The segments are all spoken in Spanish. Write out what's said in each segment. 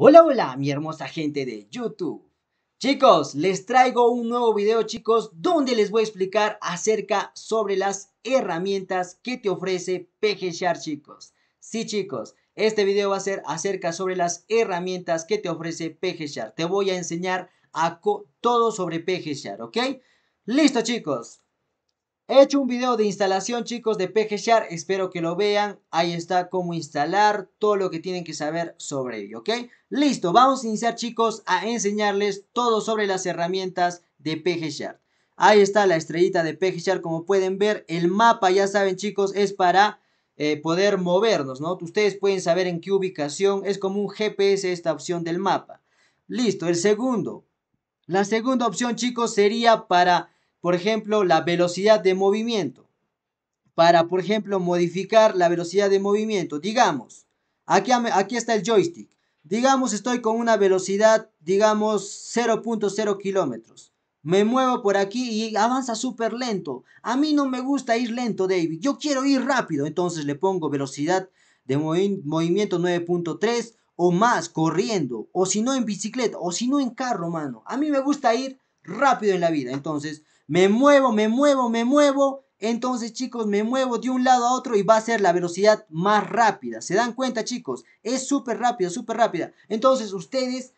Hola, hola, mi hermosa gente de YouTube. Chicos, les traigo un nuevo video, chicos, donde les voy a explicar acerca sobre las herramientas que te ofrece PGShark, chicos. Sí, chicos, este video va a ser acerca sobre las herramientas que te ofrece PGShark. Te voy a enseñar a todo sobre PGShark, ¿ok? Listo, chicos. He hecho un video de instalación chicos de PGShare, espero que lo vean, ahí está cómo instalar, todo lo que tienen que saber sobre ello, ¿ok? Listo, vamos a iniciar chicos a enseñarles todo sobre las herramientas de PGShare. Ahí está la estrellita de PGShare, como pueden ver, el mapa, ya saben chicos, es para eh, poder movernos, ¿no? Ustedes pueden saber en qué ubicación, es como un GPS esta opción del mapa. Listo, el segundo. La segunda opción chicos sería para por ejemplo, la velocidad de movimiento. Para, por ejemplo, modificar la velocidad de movimiento. Digamos, aquí, aquí está el joystick. Digamos, estoy con una velocidad, digamos, 0.0 kilómetros. Me muevo por aquí y avanza súper lento. A mí no me gusta ir lento, David. Yo quiero ir rápido. Entonces le pongo velocidad de movimiento 9.3 o más corriendo. O si no en bicicleta, o si no en carro, mano. A mí me gusta ir rápido en la vida. Entonces me muevo, me muevo, me muevo. Entonces chicos, me muevo de un lado a otro y va a ser la velocidad más rápida. ¿Se dan cuenta chicos? Es súper rápida, súper rápida. Entonces ustedes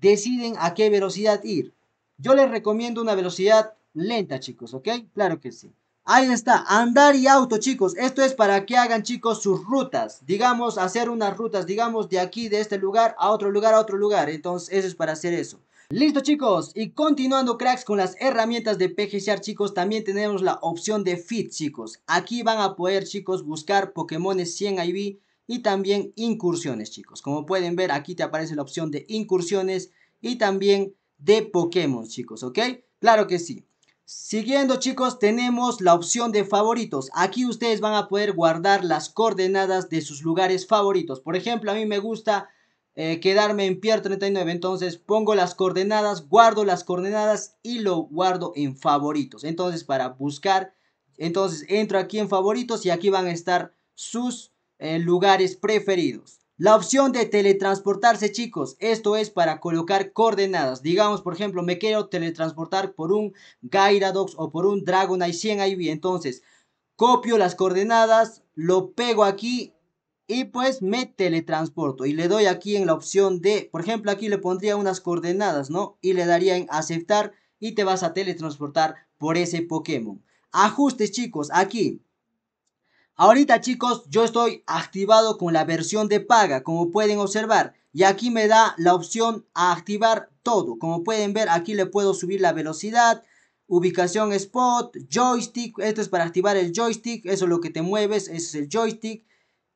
deciden a qué velocidad ir. Yo les recomiendo una velocidad lenta chicos, ¿ok? Claro que sí. Ahí está, andar y auto chicos. Esto es para que hagan chicos sus rutas. Digamos, hacer unas rutas, digamos, de aquí, de este lugar a otro lugar, a otro lugar. Entonces eso es para hacer eso. Listo chicos, y continuando cracks con las herramientas de PGCR chicos, también tenemos la opción de Fit chicos. Aquí van a poder chicos buscar Pokémones 100 IV y también incursiones chicos. Como pueden ver aquí te aparece la opción de incursiones y también de Pokémon chicos, ¿ok? Claro que sí. Siguiendo chicos tenemos la opción de favoritos. Aquí ustedes van a poder guardar las coordenadas de sus lugares favoritos. Por ejemplo a mí me gusta eh, quedarme en Pier 39. Entonces pongo las coordenadas, guardo las coordenadas y lo guardo en favoritos. Entonces para buscar, entonces entro aquí en favoritos y aquí van a estar sus eh, lugares preferidos. La opción de teletransportarse, chicos, esto es para colocar coordenadas. Digamos, por ejemplo, me quiero teletransportar por un Gyaradox o por un Dragonite 100 IV. Entonces, copio las coordenadas, lo pego aquí y pues me teletransporto y le doy aquí en la opción de, por ejemplo, aquí le pondría unas coordenadas, ¿no? Y le daría en aceptar y te vas a teletransportar por ese Pokémon. Ajustes, chicos, aquí. Ahorita, chicos, yo estoy activado con la versión de paga, como pueden observar. Y aquí me da la opción a activar todo. Como pueden ver, aquí le puedo subir la velocidad, ubicación spot, joystick. Esto es para activar el joystick, eso es lo que te mueves, es el joystick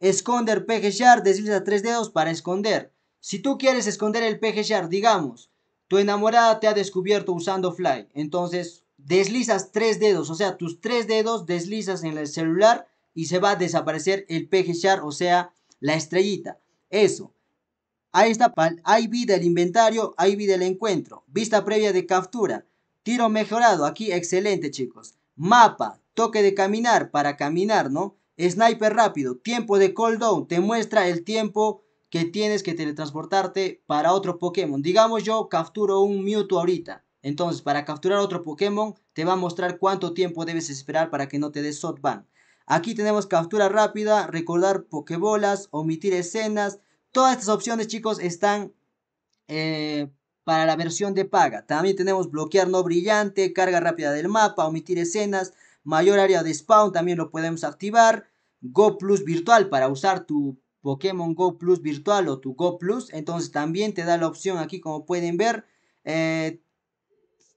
Esconder PG Shard, desliza tres dedos para esconder. Si tú quieres esconder el PG Shard, digamos, tu enamorada te ha descubierto usando Fly. Entonces deslizas tres dedos, o sea, tus tres dedos deslizas en el celular y se va a desaparecer el PG Shard, o sea, la estrellita. Eso. Ahí está, hay vida el inventario, hay vida el encuentro. Vista previa de captura. Tiro mejorado, aquí excelente chicos. Mapa, toque de caminar para caminar, ¿no? Sniper rápido, tiempo de cooldown, te muestra el tiempo que tienes que teletransportarte para otro Pokémon. Digamos yo capturo un Mewtwo ahorita. Entonces, para capturar otro Pokémon, te va a mostrar cuánto tiempo debes esperar para que no te des Sotban. Aquí tenemos captura rápida, recordar Pokébolas, omitir escenas. Todas estas opciones, chicos, están eh, para la versión de paga. También tenemos bloquear no brillante, carga rápida del mapa, omitir escenas, mayor área de spawn, también lo podemos activar. Go Plus virtual para usar tu Pokémon Go Plus virtual o tu Go Plus. Entonces también te da la opción aquí como pueden ver. Eh,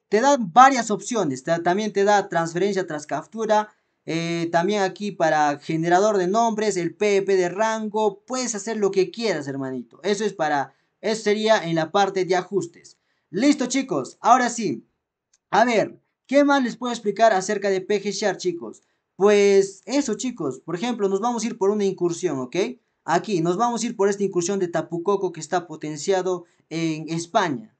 te da varias opciones. También te da transferencia tras captura. Eh, también aquí para generador de nombres, el PP de rango. Puedes hacer lo que quieras, hermanito. Eso es para. Eso sería en la parte de ajustes. Listo, chicos. Ahora sí. A ver, ¿qué más les puedo explicar acerca de PG chicos? Pues eso chicos, por ejemplo, nos vamos a ir por una incursión, ¿ok? Aquí, nos vamos a ir por esta incursión de Tapucoco que está potenciado en España.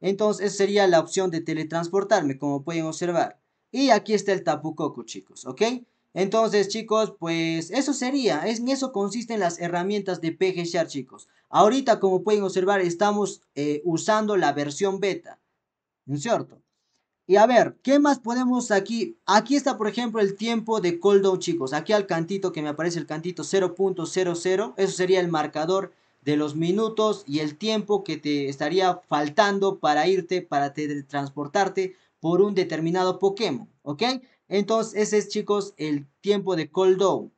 Entonces, esa sería la opción de teletransportarme, como pueden observar. Y aquí está el Tapucoco, chicos, ¿ok? Entonces, chicos, pues eso sería, en eso consisten las herramientas de PGShare, chicos. Ahorita, como pueden observar, estamos eh, usando la versión beta, ¿no es cierto? Y a ver, ¿qué más podemos aquí? Aquí está, por ejemplo, el tiempo de cooldown, chicos. Aquí al cantito que me aparece el cantito 0.00. Eso sería el marcador de los minutos y el tiempo que te estaría faltando para irte, para transportarte por un determinado Pokémon. ¿Ok? Entonces, ese es, chicos, el tiempo de cooldown.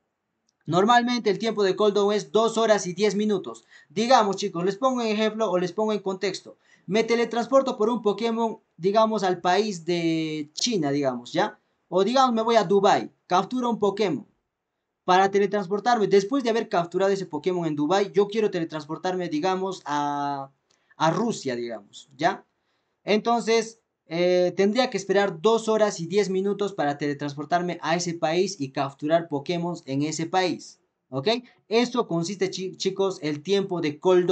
Normalmente el tiempo de cooldown es 2 horas y 10 minutos. Digamos, chicos, les pongo en ejemplo o les pongo en contexto me teletransporto por un Pokémon, digamos, al país de China, digamos, ¿ya? O digamos, me voy a Dubai, capturo un Pokémon. Para teletransportarme, después de haber capturado ese Pokémon en Dubai, yo quiero teletransportarme, digamos, a, Rusia, digamos, ¿ya? Entonces, eh, tendría que esperar 2 horas y 10 minutos para teletransportarme a ese país y capturar Pokémon en ese país. ¿Ok? Esto consiste, chicos, el tiempo de Cold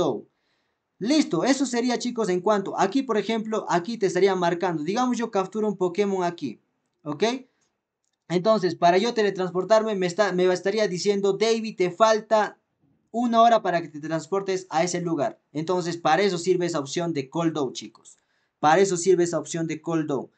Listo, eso sería chicos en cuanto, aquí por ejemplo, aquí te estaría marcando, digamos yo capturo un Pokémon aquí, ¿ok? Entonces, para yo teletransportarme me, está, me estaría diciendo, David, te falta una hora para que te transportes a ese lugar. Entonces, para eso sirve esa opción de Coldo chicos. Para eso sirve esa opción de Coldo.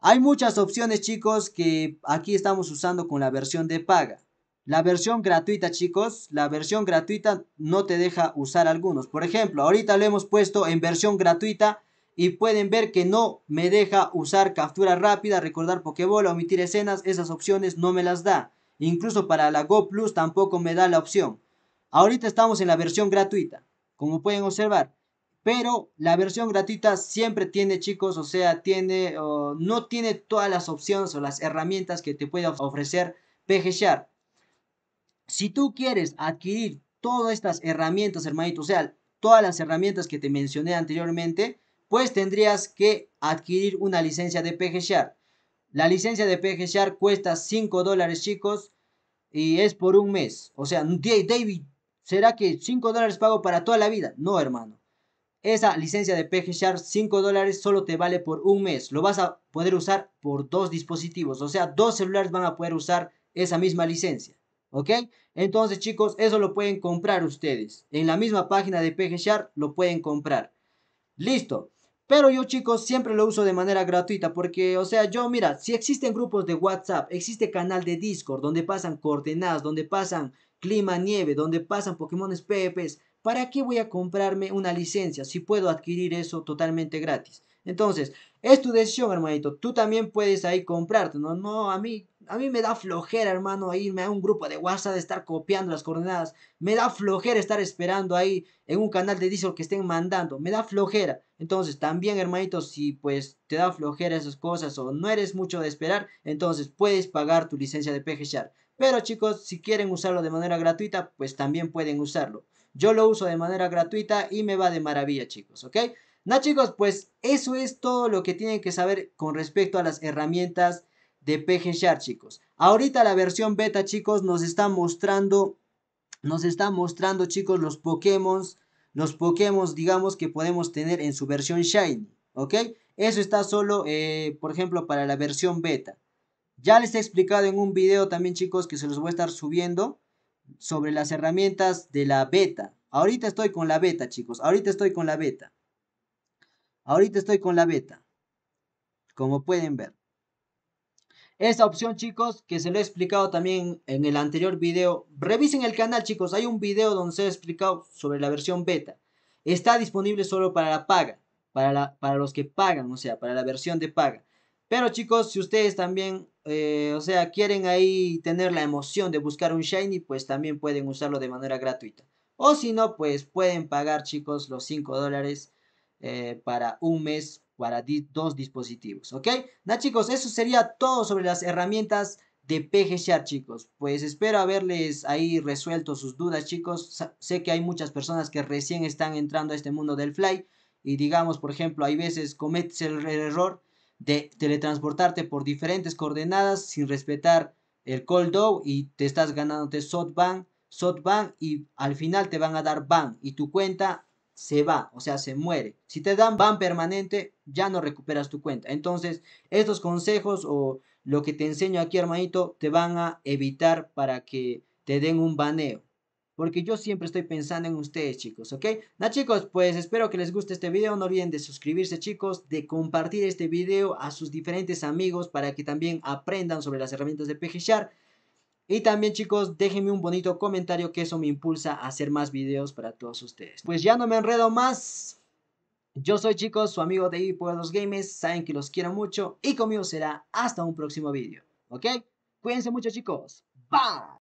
Hay muchas opciones, chicos, que aquí estamos usando con la versión de paga. La versión gratuita, chicos, la versión gratuita no te deja usar algunos. Por ejemplo, ahorita lo hemos puesto en versión gratuita y pueden ver que no me deja usar captura rápida, recordar Pokébola, omitir escenas, esas opciones no me las da. Incluso para la Go Plus tampoco me da la opción. Ahorita estamos en la versión gratuita, como pueden observar. Pero la versión gratuita siempre tiene, chicos, o sea, tiene, no tiene todas las opciones o las herramientas que te puede ofrecer Sharp. Si tú quieres adquirir todas estas herramientas, hermanito, o sea, todas las herramientas que te mencioné anteriormente, pues tendrías que adquirir una licencia de PG La licencia de PG cuesta 5 dólares, chicos, y es por un mes. O sea, David, ¿será que 5 dólares pago para toda la vida? No, hermano. Esa licencia de PG Sharp, 5 dólares, solo te vale por un mes. Lo vas a poder usar por dos dispositivos. O sea, dos celulares van a poder usar esa misma licencia. ¿Ok? Entonces, chicos, eso lo pueden comprar ustedes. En la misma página de PGShark lo pueden comprar. Listo. Pero yo, chicos, siempre lo uso de manera gratuita porque, o sea, yo, mira, si existen grupos de WhatsApp, existe canal de Discord donde pasan coordenadas, donde pasan clima, nieve, donde pasan Pokémon PPs, ¿para qué voy a comprarme una licencia si puedo adquirir eso totalmente gratis? Entonces, es tu decisión, hermanito. Tú también puedes ahí comprarte, ¿no? No, a mí, a mí me da flojera, hermano, irme a un grupo de WhatsApp de estar copiando las coordenadas. Me da flojera estar esperando ahí en un canal de Discord que estén mandando. Me da flojera. Entonces, también, hermanito, si pues te da flojera esas cosas o no eres mucho de esperar, entonces puedes pagar tu licencia de PGSharp. Pero chicos, si quieren usarlo de manera gratuita, pues también pueden usarlo. Yo lo uso de manera gratuita y me va de maravilla, chicos, ¿ok? No, chicos, pues eso es todo lo que tienen que saber con respecto a las herramientas de PGShark chicos. Ahorita la versión beta chicos nos está mostrando, nos está mostrando chicos los Pokémon, los Pokémon digamos que podemos tener en su versión Shiny, ¿ok? Eso está solo, eh, por ejemplo, para la versión beta. Ya les he explicado en un video también chicos que se los voy a estar subiendo sobre las herramientas de la beta. Ahorita estoy con la beta chicos, ahorita estoy con la beta. Ahorita estoy con la beta, como pueden ver. Esta opción, chicos, que se lo he explicado también en el anterior video. Revisen el canal, chicos. Hay un video donde se ha explicado sobre la versión beta. Está disponible solo para la paga, para, para los que pagan, o sea, para la versión de paga. Pero chicos, si ustedes también, eh, o sea, quieren ahí tener la emoción de buscar un Shiny, pues también pueden usarlo de manera gratuita. O si no, pues pueden pagar, chicos, los 5 dólares eh, para un mes para dos dispositivos, ¿ok? Nada chicos, eso sería todo sobre las herramientas de PGShare chicos. Pues espero haberles ahí resuelto sus dudas chicos. Sé que hay muchas personas que recién están entrando a este mundo del fly y digamos, por ejemplo, hay veces cometes el error de teletransportarte por diferentes coordenadas sin respetar el cold y te estás ganando te SOTBAN, SOTBAN y al final te van a dar BAN y tu cuenta se va, o sea, se muere. Si te dan ban permanente, ya no recuperas tu cuenta. Entonces, estos consejos o lo que te enseño aquí, hermanito, te van a evitar para que te den un baneo. Porque yo siempre estoy pensando en ustedes, chicos, ¿ok? Nada, chicos, pues espero que les guste este video. No olviden de suscribirse, chicos, de compartir este video a sus diferentes amigos para que también aprendan sobre las herramientas de PgShare y también chicos, déjenme un bonito comentario que eso me impulsa a hacer más videos para todos ustedes. Pues ya no me enredo más. Yo soy chicos, su amigo de los Games. Saben que los quiero mucho y conmigo será hasta un próximo video. ¿Ok? Cuídense mucho chicos. Bye.